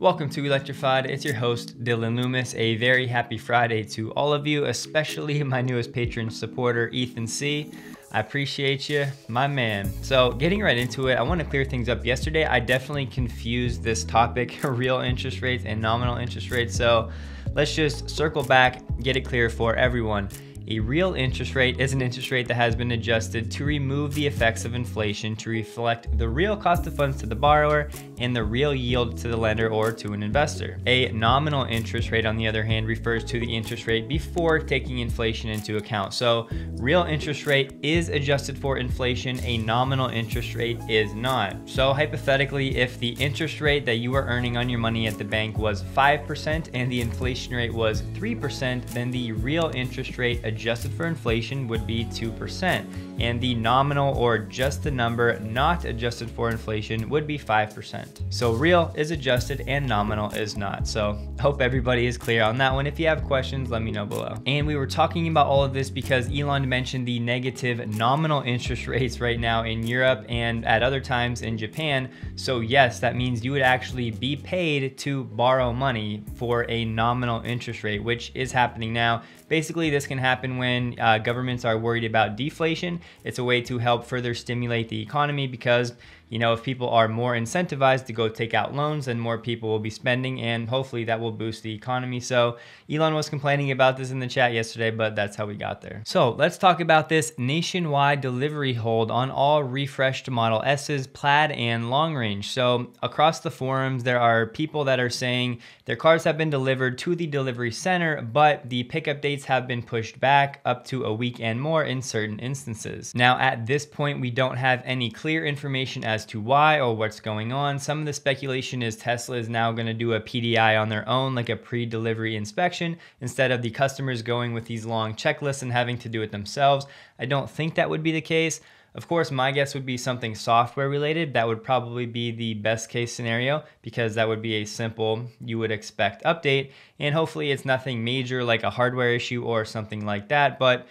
Welcome to Electrified. It's your host, Dylan Loomis. A very happy Friday to all of you, especially my newest patron supporter, Ethan C. I appreciate you, my man. So getting right into it, I wanna clear things up. Yesterday, I definitely confused this topic, real interest rates and nominal interest rates. So let's just circle back, get it clear for everyone. A real interest rate is an interest rate that has been adjusted to remove the effects of inflation to reflect the real cost of funds to the borrower and the real yield to the lender or to an investor. A nominal interest rate, on the other hand, refers to the interest rate before taking inflation into account. So real interest rate is adjusted for inflation, a nominal interest rate is not. So hypothetically, if the interest rate that you were earning on your money at the bank was 5% and the inflation rate was 3%, then the real interest rate adjusted adjusted for inflation would be 2%, and the nominal or just the number not adjusted for inflation would be 5%. So real is adjusted and nominal is not. So hope everybody is clear on that one. If you have questions, let me know below. And we were talking about all of this because Elon mentioned the negative nominal interest rates right now in Europe and at other times in Japan. So yes, that means you would actually be paid to borrow money for a nominal interest rate, which is happening now. Basically, this can happen happen when uh, governments are worried about deflation. It's a way to help further stimulate the economy because you know, if people are more incentivized to go take out loans, then more people will be spending, and hopefully that will boost the economy. So Elon was complaining about this in the chat yesterday, but that's how we got there. So let's talk about this nationwide delivery hold on all refreshed Model S's, Plaid, and long range. So across the forums, there are people that are saying their cars have been delivered to the delivery center, but the pickup dates have been pushed back up to a week and more in certain instances. Now, at this point, we don't have any clear information as as to why or what's going on. Some of the speculation is Tesla is now going to do a PDI on their own, like a pre-delivery inspection, instead of the customers going with these long checklists and having to do it themselves. I don't think that would be the case. Of course, my guess would be something software related. That would probably be the best case scenario because that would be a simple, you would expect update. And hopefully it's nothing major like a hardware issue or something like that. But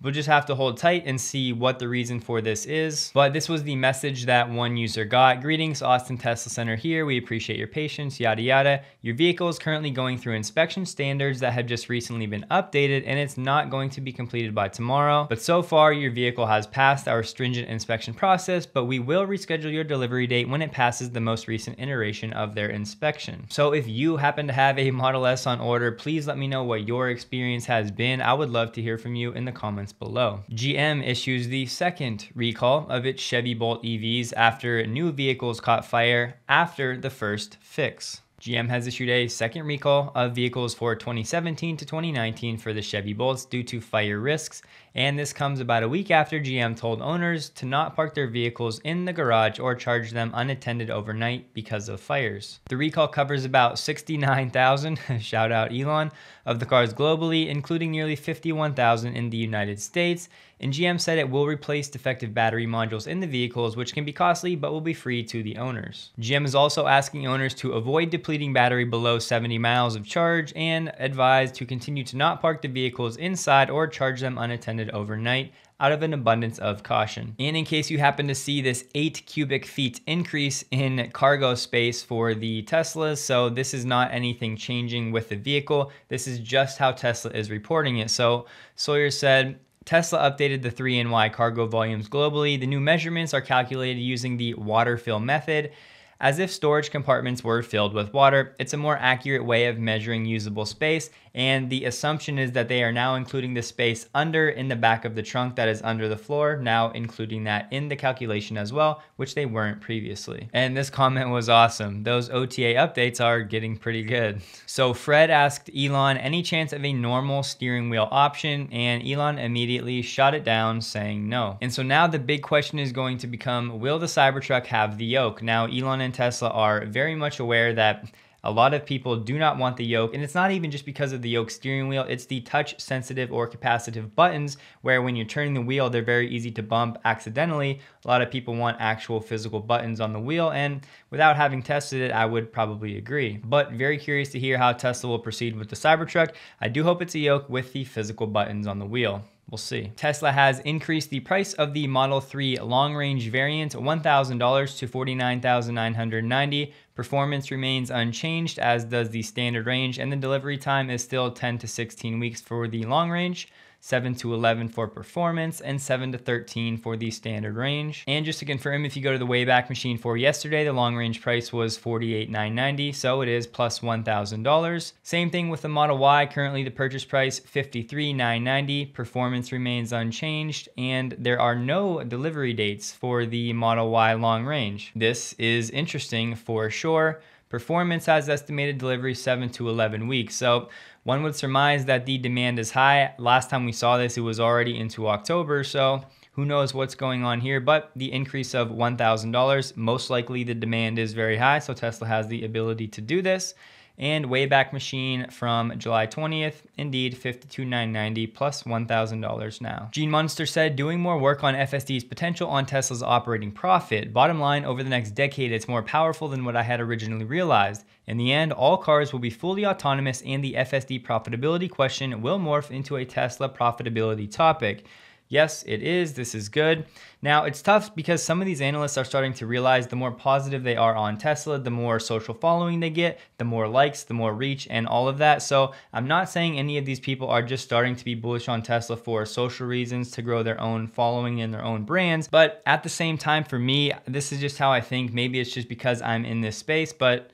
We'll just have to hold tight and see what the reason for this is. But this was the message that one user got. Greetings, Austin Tesla Center here. We appreciate your patience, yada, yada. Your vehicle is currently going through inspection standards that have just recently been updated and it's not going to be completed by tomorrow. But so far, your vehicle has passed our stringent inspection process, but we will reschedule your delivery date when it passes the most recent iteration of their inspection. So if you happen to have a Model S on order, please let me know what your experience has been. I would love to hear from you in the comments comments below. GM issues the second recall of its Chevy Bolt EVs after new vehicles caught fire after the first fix. GM has issued a second recall of vehicles for 2017 to 2019 for the Chevy Bolts due to fire risks, and this comes about a week after GM told owners to not park their vehicles in the garage or charge them unattended overnight because of fires. The recall covers about 69,000, shout out Elon, of the cars globally, including nearly 51,000 in the United States, and GM said it will replace defective battery modules in the vehicles, which can be costly but will be free to the owners. GM is also asking owners to avoid depleting battery below 70 miles of charge and advised to continue to not park the vehicles inside or charge them unattended overnight out of an abundance of caution. And in case you happen to see this eight cubic feet increase in cargo space for the Teslas, so this is not anything changing with the vehicle. This is just how Tesla is reporting it. So Sawyer said, Tesla updated the 3NY cargo volumes globally. The new measurements are calculated using the water fill method. As if storage compartments were filled with water, it's a more accurate way of measuring usable space, and the assumption is that they are now including the space under in the back of the trunk that is under the floor, now including that in the calculation as well, which they weren't previously. And this comment was awesome. Those OTA updates are getting pretty good. So Fred asked Elon, any chance of a normal steering wheel option? And Elon immediately shot it down saying no. And so now the big question is going to become, will the Cybertruck have the yoke? Now Elon and Tesla are very much aware that a lot of people do not want the yoke, and it's not even just because of the yoke steering wheel, it's the touch sensitive or capacitive buttons where when you're turning the wheel, they're very easy to bump accidentally. A lot of people want actual physical buttons on the wheel, and without having tested it, I would probably agree. But very curious to hear how Tesla will proceed with the Cybertruck. I do hope it's a yoke with the physical buttons on the wheel. We'll see. Tesla has increased the price of the Model 3 long range variant $1,000 to $49,990. Performance remains unchanged, as does the standard range, and the delivery time is still 10 to 16 weeks for the long range. 7 to 11 for performance, and 7 to 13 for the standard range. And just to confirm, if you go to the Wayback Machine for yesterday, the long range price was $48,990, so it is plus $1,000. Same thing with the Model Y, currently the purchase price $53,990, performance remains unchanged, and there are no delivery dates for the Model Y long range. This is interesting for sure. Performance has estimated delivery 7 to 11 weeks. So one would surmise that the demand is high. Last time we saw this, it was already into October. So who knows what's going on here, but the increase of $1,000, most likely the demand is very high. So Tesla has the ability to do this and Wayback Machine from July 20th, indeed $52,990 plus $1,000 now. Gene Munster said, doing more work on FSD's potential on Tesla's operating profit. Bottom line, over the next decade, it's more powerful than what I had originally realized. In the end, all cars will be fully autonomous and the FSD profitability question will morph into a Tesla profitability topic. Yes, it is. This is good. Now, it's tough because some of these analysts are starting to realize the more positive they are on Tesla, the more social following they get, the more likes, the more reach, and all of that. So, I'm not saying any of these people are just starting to be bullish on Tesla for social reasons to grow their own following and their own brands. But at the same time, for me, this is just how I think. Maybe it's just because I'm in this space, but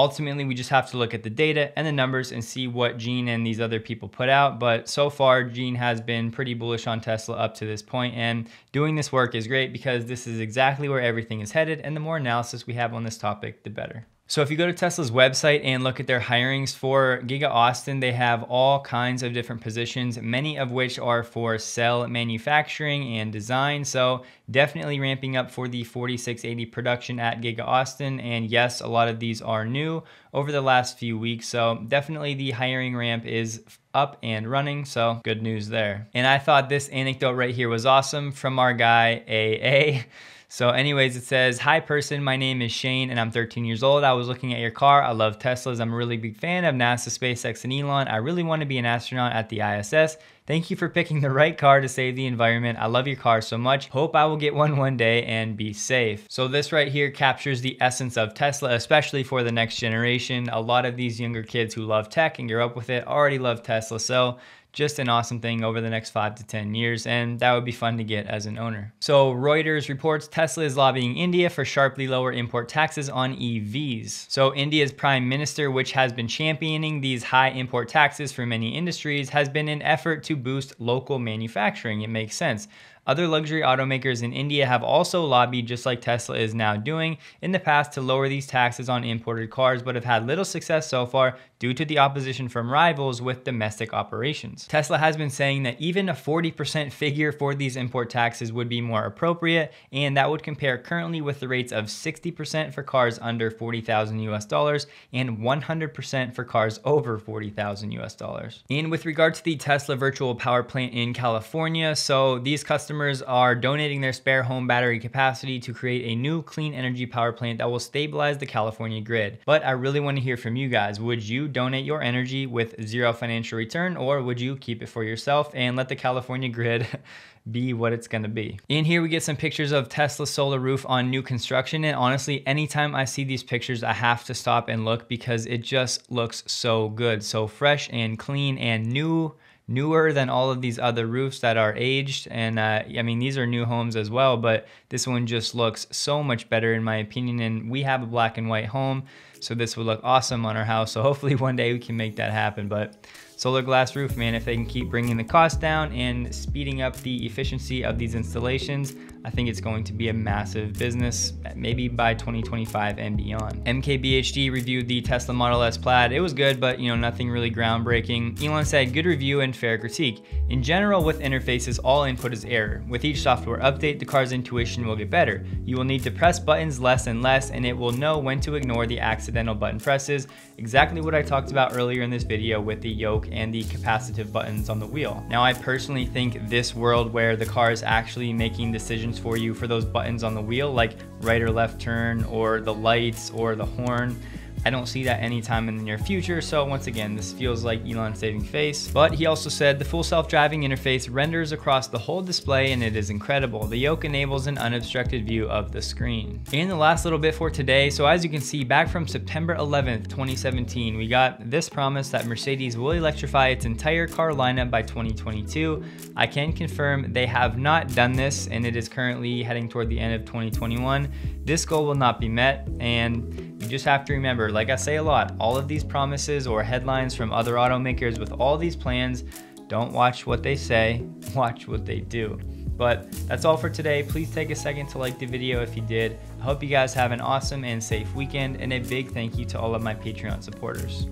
Ultimately, we just have to look at the data and the numbers and see what Gene and these other people put out. But so far, Gene has been pretty bullish on Tesla up to this point. And doing this work is great because this is exactly where everything is headed. And the more analysis we have on this topic, the better. So if you go to Tesla's website and look at their hirings for Giga Austin, they have all kinds of different positions, many of which are for cell manufacturing and design. So definitely ramping up for the 4680 production at Giga Austin. And yes, a lot of these are new over the last few weeks. So definitely the hiring ramp is up and running. So good news there. And I thought this anecdote right here was awesome from our guy AA. So anyways, it says, hi person, my name is Shane and I'm 13 years old. I was looking at your car. I love Teslas. I'm a really big fan of NASA, SpaceX, and Elon. I really want to be an astronaut at the ISS. Thank you for picking the right car to save the environment. I love your car so much. Hope I will get one one day and be safe. So this right here captures the essence of Tesla, especially for the next generation. A lot of these younger kids who love tech and grew up with it already love Tesla. So just an awesome thing over the next five to 10 years, and that would be fun to get as an owner. So Reuters reports Tesla is lobbying India for sharply lower import taxes on EVs. So India's prime minister, which has been championing these high import taxes for many industries, has been an effort to boost local manufacturing. It makes sense. Other luxury automakers in India have also lobbied, just like Tesla is now doing, in the past to lower these taxes on imported cars, but have had little success so far due to the opposition from rivals with domestic operations. Tesla has been saying that even a 40% figure for these import taxes would be more appropriate, and that would compare currently with the rates of 60% for cars under 40,000 US dollars and 100% for cars over 40,000 US dollars. And with regard to the Tesla virtual power plant in California, so these customers customers are donating their spare home battery capacity to create a new clean energy power plant that will stabilize the California grid. But I really wanna hear from you guys. Would you donate your energy with zero financial return or would you keep it for yourself and let the California grid be what it's gonna be? In here, we get some pictures of Tesla solar roof on new construction. And honestly, anytime I see these pictures, I have to stop and look because it just looks so good. So fresh and clean and new newer than all of these other roofs that are aged. And uh, I mean, these are new homes as well, but this one just looks so much better in my opinion. And we have a black and white home. So this would look awesome on our house. So hopefully one day we can make that happen. But solar glass roof, man, if they can keep bringing the cost down and speeding up the efficiency of these installations, I think it's going to be a massive business, maybe by 2025 and beyond. MKBHD reviewed the Tesla Model S Plaid. It was good, but you know, nothing really groundbreaking. Elon said, good review and fair critique. In general, with interfaces, all input is error. With each software update, the car's intuition will get better. You will need to press buttons less and less, and it will know when to ignore the access accidental button presses, exactly what I talked about earlier in this video with the yoke and the capacitive buttons on the wheel. Now, I personally think this world where the car is actually making decisions for you for those buttons on the wheel, like right or left turn or the lights or the horn, I don't see that anytime in the near future, so once again, this feels like Elon saving face. But he also said the full self-driving interface renders across the whole display and it is incredible. The yoke enables an unobstructed view of the screen. And the last little bit for today, so as you can see, back from September 11th, 2017, we got this promise that Mercedes will electrify its entire car lineup by 2022. I can confirm they have not done this and it is currently heading toward the end of 2021. This goal will not be met and you just have to remember, like I say a lot, all of these promises or headlines from other automakers with all these plans, don't watch what they say, watch what they do. But that's all for today. Please take a second to like the video if you did. I hope you guys have an awesome and safe weekend, and a big thank you to all of my Patreon supporters.